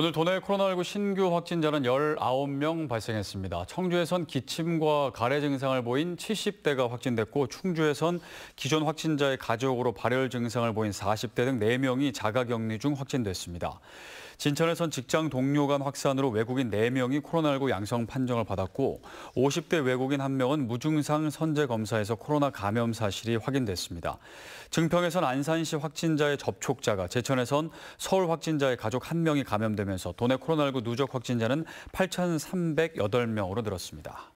오늘 도내 코로나19 신규 확진자는 19명 발생했습니다. 청주에선 기침과 가래 증상을 보인 70대가 확진됐고 충주에선 기존 확진자의 가족으로 발열 증상을 보인 40대 등 4명이 자가격리 중 확진됐습니다. 진천에선 직장 동료 간 확산으로 외국인 4명이 코로나19 양성 판정을 받았고 50대 외국인 1명은 무증상 선제 검사에서 코로나 감염 사실이 확인됐습니다. 증평에선 안산시 확진자의 접촉자가 제천에선 서울 확진자의 가족 1명이 감염되면서 도내 코로나19 누적 확진자는 8,308명으로 늘었습니다.